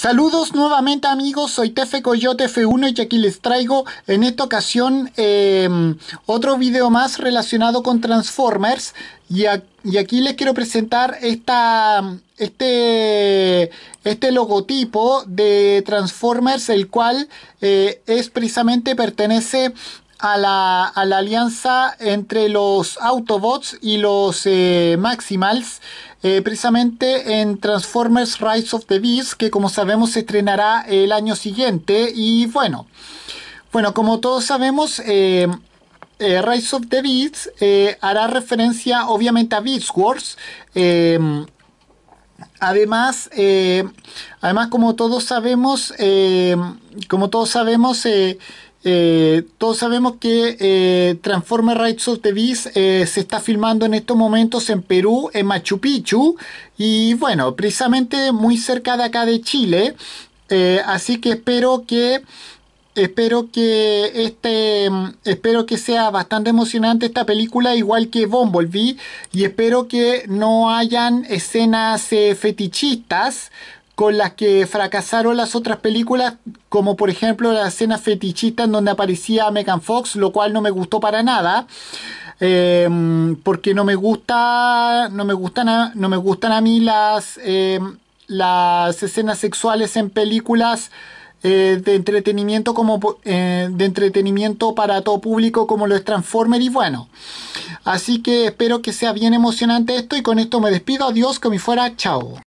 Saludos nuevamente amigos, soy Tefe Coyote F1 y aquí les traigo en esta ocasión em, otro video más relacionado con Transformers y, aquí les quiero presentar este, este, logotipo de Transformers el cual eh, es precisamente pertenece a la, alianza entre los Autobots y los eh, Maximals, eh, precisamente en Transformers Rise of the Beast, que como sabemos se estrenará el año siguiente. Y bueno, bueno como todos sabemos, eh, Rise of the Beast hará referencia obviamente a Beast Wars. Además, además, como todos sabemos, como todos sabemos, eh, todos sabemos que eh, Transformers Transformer of the Beast eh, se está filmando en estos momentos en Perú, en Machu Picchu, y bueno, precisamente muy cerca de acá de Chile. así que espero que espero que este espero que sea bastante emocionante esta película igual que Bumblebee y espero que no hayan escenas fetichistas con las que fracasaron las otras películas, como por ejemplo la escena fetichista en donde aparecía Megan Fox, lo cual no me gustó para nada. Em, porque no me gusta no me gustan a, no me gustan a mí las em, las escenas sexuales en películas eh, de entretenimiento como eh, de entretenimiento para todo público como lo es Transformer y bueno así que espero que sea bien emocionante esto y con esto me despido adiós que me fuera chao